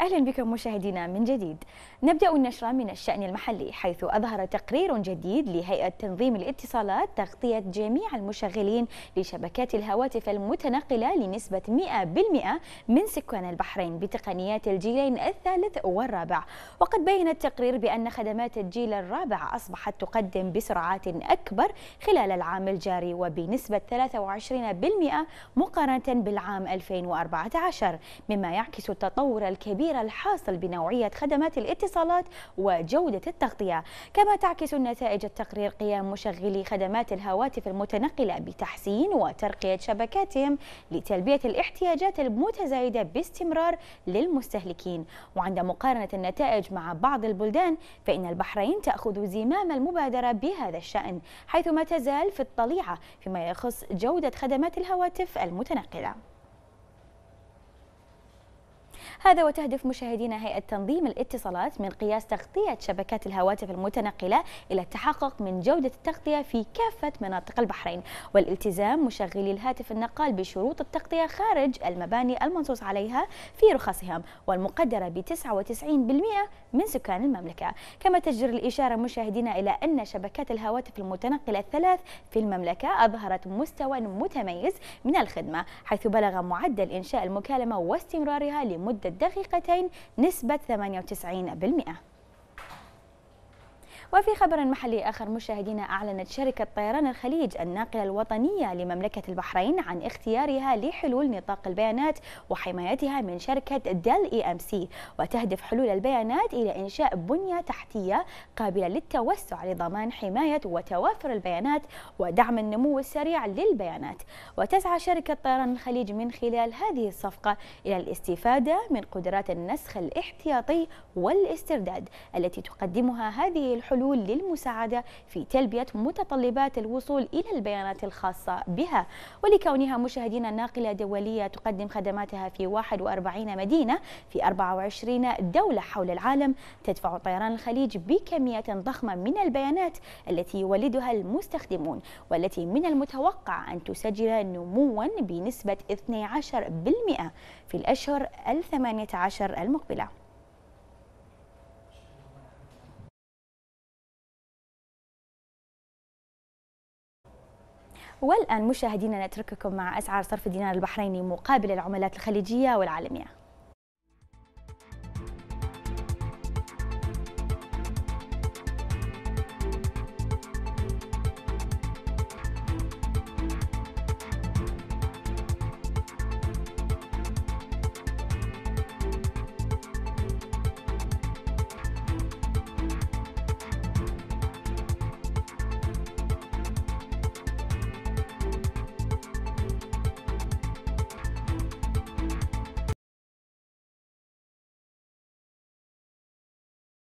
أهلا بكم مشاهدينا من جديد نبدأ النشرة من الشأن المحلي حيث أظهر تقرير جديد لهيئة تنظيم الاتصالات تغطية جميع المشغلين لشبكات الهواتف المتنقلة لنسبة 100% من سكان البحرين بتقنيات الجيلين الثالث والرابع وقد بين التقرير بأن خدمات الجيل الرابع أصبحت تقدم بسرعات أكبر خلال العام الجاري وبنسبة 23% مقارنة بالعام 2014 مما يعكس التطور الكبير تقدير الحاصل بنوعية خدمات الاتصالات وجودة التغطية كما تعكس النتائج التقرير قيام مشغلي خدمات الهواتف المتنقلة بتحسين وترقية شبكاتهم لتلبية الاحتياجات المتزايدة باستمرار للمستهلكين وعند مقارنة النتائج مع بعض البلدان فإن البحرين تأخذ زمام المبادرة بهذا الشأن حيث ما تزال في الطليعة فيما يخص جودة خدمات الهواتف المتنقلة هذا وتهدف مشاهدينا هيئة تنظيم الاتصالات من قياس تغطية شبكات الهواتف المتنقلة إلى التحقق من جودة التغطية في كافة مناطق البحرين والالتزام مشغلي الهاتف النقال بشروط التغطية خارج المباني المنصوص عليها في رخصهم والمقدرة ب 99% من سكان المملكة كما تجر الإشارة مشاهدينا إلى أن شبكات الهواتف المتنقلة الثلاث في المملكة أظهرت مستوى متميز من الخدمة حيث بلغ معدل إنشاء المكالمة واستمرارها لمدة دقيقتين نسبة 98% وفي خبر محلي آخر مشاهدينا أعلنت شركة طيران الخليج الناقلة الوطنية لمملكة البحرين عن اختيارها لحلول نطاق البيانات وحمايتها من شركة ديل إي أم سي وتهدف حلول البيانات إلى إنشاء بنية تحتية قابلة للتوسع لضمان حماية وتوافر البيانات ودعم النمو السريع للبيانات وتسعى شركة طيران الخليج من خلال هذه الصفقة إلى الاستفادة من قدرات النسخ الاحتياطي والاسترداد التي تقدمها هذه الحلول حلول للمساعدة في تلبية متطلبات الوصول إلى البيانات الخاصة بها ولكونها مشاهدين ناقلة دولية تقدم خدماتها في 41 مدينة في 24 دولة حول العالم تدفع طيران الخليج بكمية ضخمة من البيانات التي يولدها المستخدمون والتي من المتوقع أن تسجل نموا بنسبة 12% في الأشهر الثمانية عشر المقبلة والآن مشاهدينا نترككم مع أسعار صرف الدينار البحريني مقابل العملات الخليجية والعالمية